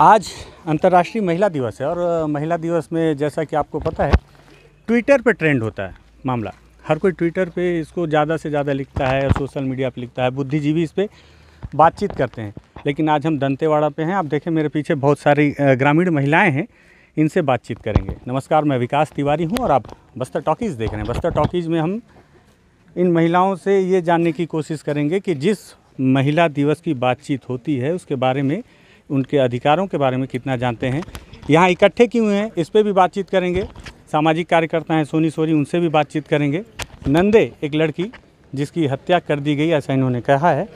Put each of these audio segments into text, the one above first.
आज अंतर्राष्ट्रीय महिला दिवस है और महिला दिवस में जैसा कि आपको पता है ट्विटर पर ट्रेंड होता है मामला हर कोई ट्विटर पे इसको ज़्यादा से ज़्यादा लिखता है सोशल मीडिया पे लिखता है बुद्धिजीवी इस पर बातचीत करते हैं लेकिन आज हम दंतेवाड़ा पे हैं आप देखें मेरे पीछे बहुत सारी ग्रामीण महिलाएं हैं इनसे बातचीत करेंगे नमस्कार मैं विकास तिवारी हूँ और आप बस्तर टॉकीज़ देख रहे हैं बस्तर टॉकीज़ में हम इन महिलाओं से ये जानने की कोशिश करेंगे कि जिस महिला दिवस की बातचीत होती है उसके बारे में उनके अधिकारों के बारे में कितना जानते हैं यहाँ इकट्ठे क्यों हैं इस पर भी बातचीत करेंगे सामाजिक कार्यकर्ता हैं सोनी सोरी उनसे भी बातचीत करेंगे नंदे एक लड़की जिसकी हत्या कर दी गई ऐसा इन्होंने कहा है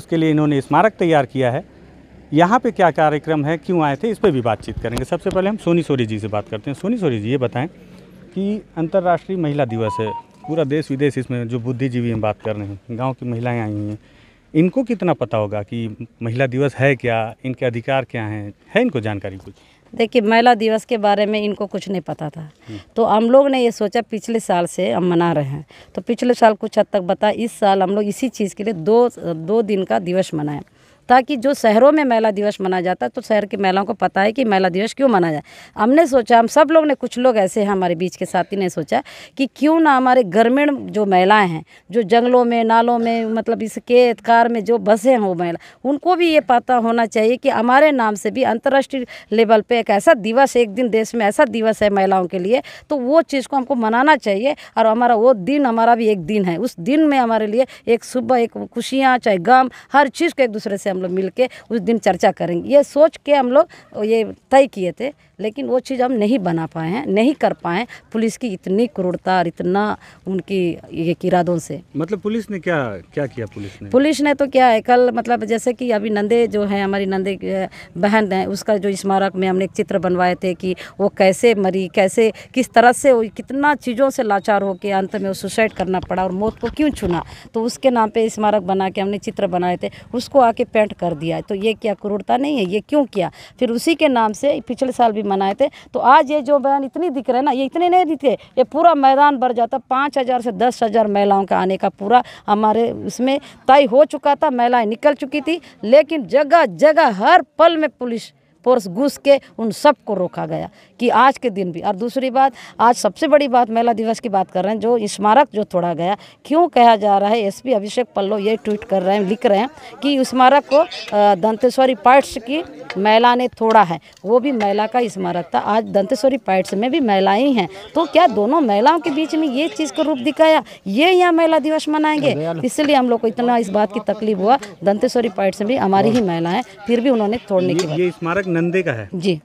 उसके लिए इन्होंने स्मारक तैयार किया है यहाँ पे क्या कार्यक्रम है क्यों आए थे इस पर भी बातचीत करेंगे सबसे पहले हम सोनी सोरी जी से बात करते हैं सोनी सोरी जी ये बताएं कि अंतर्राष्ट्रीय महिला दिवस है पूरा देश विदेश इसमें जो बुद्धिजीवी हम बात कर रहे हैं गाँव की महिलाएँ आई हुई हैं इनको कितना पता होगा कि महिला दिवस है क्या इनके अधिकार क्या हैं है इनको जानकारी कुछ देखिए महिला दिवस के बारे में इनको कुछ नहीं पता था हम्म। तो हम लोग ने ये सोचा पिछले साल से हम मना रहे हैं तो पिछले साल कुछ हद तक बता इस साल हम लोग इसी चीज़ के लिए दो दो दिन का दिवस मनाएं ताकि जो शहरों में महिला दिवस मनाया जाता है तो शहर की महिलाओं को पता है कि महिला दिवस क्यों मनाया जाए हमने सोचा हम सब लोग ने कुछ लोग ऐसे हैं हमारे बीच के साथी ने सोचा कि क्यों ना हमारे ग्रामीण जो महिलाएँ हैं जो जंगलों में नालों में मतलब इसके कार में जो हैं हों महिला उनको भी ये पता होना चाहिए कि हमारे नाम से भी अंतर्राष्ट्रीय लेवल पर एक ऐसा दिवस एक दिन देश में ऐसा दिवस है महिलाओं के लिए तो वो चीज़ को हमको मनाना चाहिए और हमारा वो दिन हमारा भी एक दिन है उस दिन में हमारे लिए एक सुबह एक खुशियाँ चाहे गम हर चीज़ को एक दूसरे से हम लोग मिल उस दिन चर्चा करेंगे ये सोच के हम लोग ये तय किए थे लेकिन वो चीज़ हम नहीं बना पाए हैं नहीं कर पाए हैं पुलिस की इतनी क्रूरता और इतना उनकी ये किरादों से मतलब पुलिस ने क्या क्या किया पुलिस ने पुलिस ने तो क्या है कल मतलब जैसे कि अभी नंदे जो है हमारी नंदे बहन है उसका जो स्मारक में हमने एक चित्र बनवाए थे कि वो कैसे मरी कैसे किस तरह से कितना चीज़ों से लाचार होकर अंत में वो सुसाइड करना पड़ा और मौत को क्यों चुना तो उसके नाम पर स्मारक बना के हमने चित्र बनाए थे उसको आके सस्पेंड कर दिया तो ये क्या क्रूरता नहीं है ये क्यों किया फिर उसी के नाम से पिछले साल भी मनाए थे तो आज ये जो बयान इतनी दिख रहे ना ये इतने नहीं दिखे ये पूरा मैदान भर जाता पाँच हज़ार से दस हज़ार महिलाओं का आने का पूरा हमारे उसमें तय हो चुका था महिलाएं निकल चुकी थी लेकिन जगह जगह हर पल में पुलिस फोर्स घुस के उन सबको रोका गया कि आज के दिन भी और दूसरी बात आज सबसे बड़ी बात महिला दिवस की बात कर रहे हैं जो स्मारक जो तोड़ा गया क्यों कहा जा रहा है एसपी अभिषेक पल्लव ये ट्वीट कर रहे हैं लिख रहे हैं कि स्मारक को दंतेश्वरी पाइट्स की महिला ने तोड़ा है वो भी महिला का स्मारक था आज दंतेश्वरी पाइट्स में भी महिलाएं हैं तो क्या दोनों महिलाओं के बीच में ये चीज़ का रूप दिखाया ये यहाँ महिला दिवस मनाएंगे इसलिए हम लोग को इतना इस बात की तकलीफ हुआ दंतेश्वरी पाइट्स में भी हमारी ही महिलाएं फिर भी उन्होंने तोड़ने की स्मारक नंदे का है जी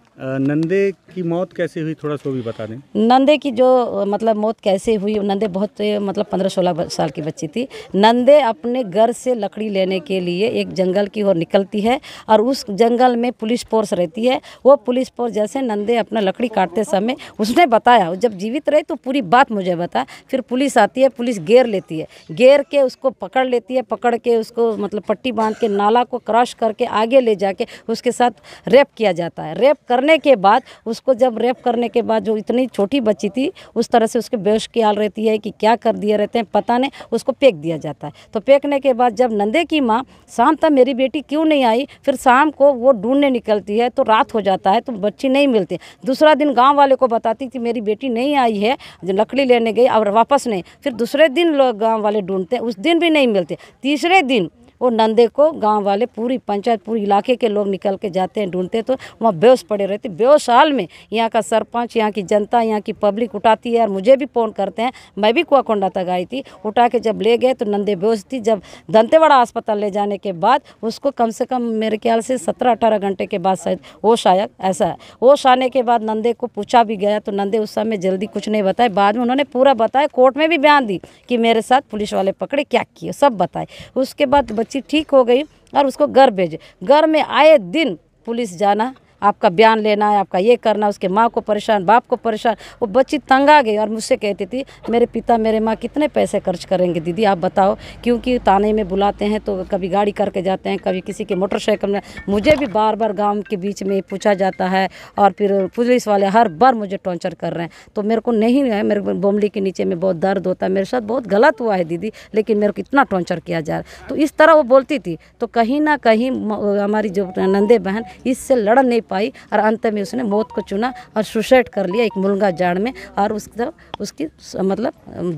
नंदे की मौत कैसे हुई थोड़ा सा भी बता दें नंदे की जो मतलब मौत कैसे हुई नंदे बहुत मतलब पंद्रह सोलह साल की बच्ची थी नंदे अपने घर से लकड़ी लेने के लिए एक जंगल की ओर निकलती है और उस जंगल में पुलिस फोर्स रहती है वो पुलिस फोर्स जैसे नंदे अपना लकड़ी काटते समय उसने बताया जब जीवित रहे तो पूरी बात मुझे बता फिर पुलिस आती है पुलिस घेर लेती है घेर के उसको पकड़ लेती है पकड़ के उसको मतलब पट्टी बांध के नाला को क्रॉस करके आगे ले जाके उसके साथ रेप किया जाता है रेप करने के बाद उसको जब रेप करने के बाद जो इतनी छोटी बच्ची थी उस तरह से उसके बेहोश की हाल रहती है कि क्या कर दिए रहते हैं पता नहीं उसको फेंक दिया जाता है तो फेंकने के बाद जब नंदे की माँ शाम तक मेरी बेटी क्यों नहीं आई फिर शाम को वो ढूंढने निकलती है तो रात हो जाता है तो बच्ची नहीं मिलती दूसरा दिन गाँव वाले को बताती कि मेरी बेटी नहीं आई है लकड़ी लेने गई और वापस नहीं फिर दूसरे दिन लोग गाँव वाले ढूंढते हैं उस दिन भी नहीं मिलते तीसरे दिन वो नंदे को गांव वाले पूरी पंचायत पूरी इलाके के लोग निकल के जाते हैं ढूंढते तो वहाँ बेहोश पड़े रहते बेहोश हाल में यहाँ का सरपंच यहाँ की जनता यहाँ की पब्लिक उठाती है और मुझे भी फ़ोन करते हैं मैं भी कुआकोंडा तक आई थी उठा के जब ले गए तो नंदे बेहोश थी जब दंतेवाड़ा अस्पताल ले जाने के बाद उसको कम से कम मेरे ख्याल से सत्रह अठारह घंटे के बाद शायद होश आया ऐसा है होश आने के बाद नंदे को पूछा भी गया तो नंदे उस समय जल्दी कुछ नहीं बताए बाद में उन्होंने पूरा बताया कोर्ट में भी बयान दी कि मेरे साथ पुलिस वाले पकड़े क्या किए सब बताए उसके बाद बच्ची ठीक हो गई और उसको घर भेजे घर में आए दिन पुलिस जाना आपका बयान लेना है आपका ये करना उसके माँ को परेशान बाप को परेशान वो बच्ची तंग आ गई और मुझसे कहती थी मेरे पिता मेरे माँ कितने पैसे खर्च करेंगे दीदी आप बताओ क्योंकि ताने में बुलाते हैं तो कभी गाड़ी करके जाते हैं कभी किसी के मोटरसाइकिल में मुझे भी बार बार गाँव के बीच में पूछा जाता है और फिर पुलिस वाले हर बार मुझे टॉर्चर कर रहे हैं तो मेरे को नहीं है मेरे बोमली के नीचे में बहुत दर्द होता है मेरे साथ बहुत गलत हुआ है दीदी लेकिन मेरे को इतना टॉर्चर किया जा रहा है तो इस तरह वो बोलती थी तो कहीं ना कहीं हमारी जो नंदे बहन इससे लड़ नहीं पाई और अंत में उसने मौत को चुना और सुसाइड कर लिया एक मुलगा जाड़ में और उसका उसकी मतलब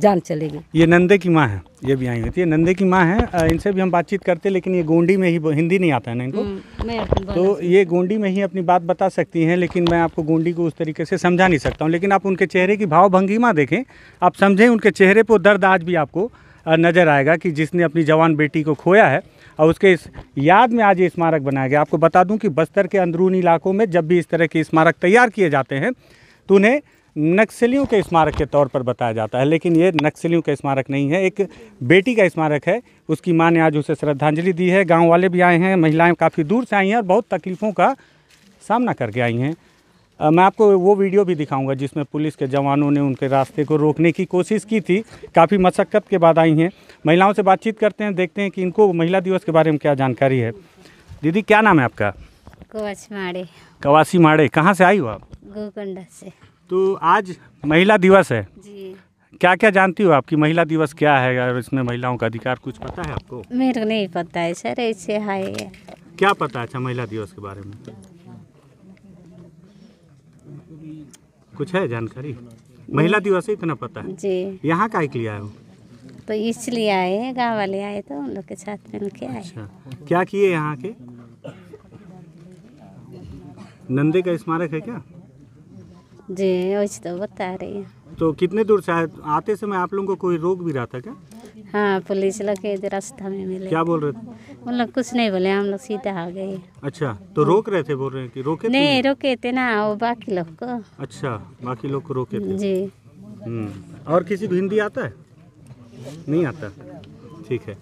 जान चलेगी ये नंदे की माँ है ये भी आई होती है नंदे की माँ है इनसे भी हम बातचीत करते लेकिन ये गोंडी में ही हिंदी नहीं आता है ना इनको तो ये गोंडी में ही अपनी बात बता सकती हैं लेकिन मैं आपको गोंडी को उस तरीके से समझा नहीं सकता हूँ लेकिन आप उनके चेहरे की भाव भंगीमा देखें आप समझें उनके चेहरे पर दर्द आज भी आपको नज़र आएगा कि जिसने अपनी जवान बेटी को खोया है और उसके इस याद में आज ये स्मारक बनाया गया आपको बता दूं कि बस्तर के अंदरूनी इलाकों में जब भी इस तरह के स्मारक तैयार किए जाते हैं तो उन्हें नक्सलियों के स्मारक के तौर पर बताया जाता है लेकिन ये नक्सलियों का स्मारक नहीं है एक बेटी का स्मारक है उसकी माँ ने आज उसे श्रद्धांजलि दी है गाँव वाले भी आए हैं महिलाएँ काफ़ी दूर से आई हैं और बहुत तकलीफ़ों का सामना करके आई हैं मैं आपको वो वीडियो भी दिखाऊंगा जिसमें पुलिस के जवानों ने उनके रास्ते को रोकने की कोशिश की थी काफ़ी मशक्क़त के बाद आई हैं महिलाओं से बातचीत करते हैं देखते हैं कि इनको महिला दिवस के बारे में क्या जानकारी है दीदी क्या नाम है आपका कवासी माड़े कवासी माड़े कहाँ से आई हो आप गोकंडा से तो आज महिला दिवस है जी क्या क्या जानती हो आपकी महिला दिवस क्या है और इसमें महिलाओं का अधिकार कुछ पता है आपको मेरे को नहीं पता है सर ऐसे है क्या पता है अच्छा महिला दिवस के बारे में कुछ है जानकारी महिला दिवस इतना पता है जी यहाँ का के तो लिए आए तो इसलिए आए हैं गाँव वाले आए तो उन लोग के साथ में उनके आए अच्छा क्या किए यहाँ के नंदे का स्मारक है क्या जी वैसे तो बता रही है तो कितने दूर से आते समय आप लोगों को कोई रोग भी रहा था क्या हाँ पुलिस लोग रास्ता में मिले क्या बोल रहे थे उन लोग कुछ नहीं बोले हम लोग सीधा आ गए अच्छा तो रोक रहे थे बोल रहे हैं कि रोके थे नहीं रोके थे ना वो बाकी लोग को अच्छा बाकी लोग को रोके थे जी हम्म, और किसी को हिंदी आता है नहीं आता ठीक है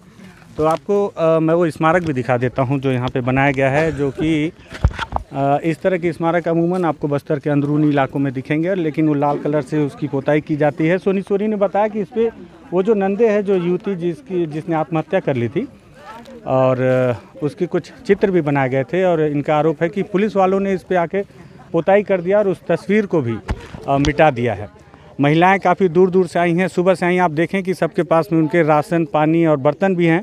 तो आपको आ, मैं वो स्मारक भी दिखा देता हूँ जो यहाँ पे बनाया गया है जो कि इस तरह के स्मारक अमूमन आपको बस्तर के अंदरूनी इलाकों में दिखेंगे लेकिन वो लाल कलर से उसकी पोताई की जाती है सोनी सोरी ने बताया कि इस पर वो जो नंदे है जो युवती जिसकी जिसने आत्महत्या कर ली थी और उसके कुछ चित्र भी बनाए गए थे और इनका आरोप है कि पुलिस वालों ने इस पर आके पोताई कर दिया और उस तस्वीर को भी मिटा दिया है महिलाएं काफ़ी दूर दूर से आई हैं सुबह से आई आप देखें कि सबके पास में उनके राशन पानी और बर्तन भी हैं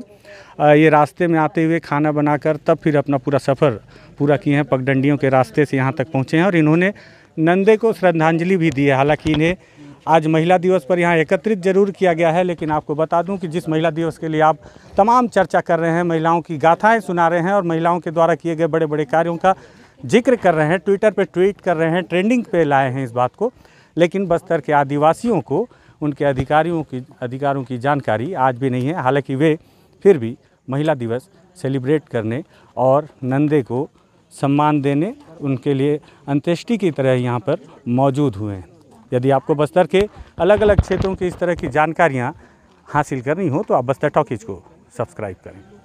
ये रास्ते में आते हुए खाना बनाकर तब फिर अपना पूरा सफ़र पूरा किए हैं पगडंडियों के रास्ते से यहाँ तक पहुँचे हैं और इन्होंने नंदे को श्रद्धांजलि भी दी है हालांकि इन्हें आज महिला दिवस पर यहाँ एकत्रित जरूर किया गया है लेकिन आपको बता दूं कि जिस महिला दिवस के लिए आप तमाम चर्चा कर रहे हैं महिलाओं की गाथाएं सुना रहे हैं और महिलाओं के द्वारा किए गए बड़े बड़े कार्यों का जिक्र कर रहे हैं ट्विटर पर ट्वीट कर रहे हैं ट्रेंडिंग पे लाए हैं इस बात को लेकिन बस्तर के आदिवासियों को उनके अधिकारियों की अधिकारों की जानकारी आज भी नहीं है हालाँकि वे फिर भी महिला दिवस सेलिब्रेट करने और नंदे को सम्मान देने उनके लिए अंत्येष्टि की तरह यहाँ पर मौजूद हुए हैं यदि आपको बस्तर के अलग अलग क्षेत्रों की इस तरह की जानकारियाँ हासिल करनी हो तो आप बस्तर टॉकीज़ को सब्सक्राइब करें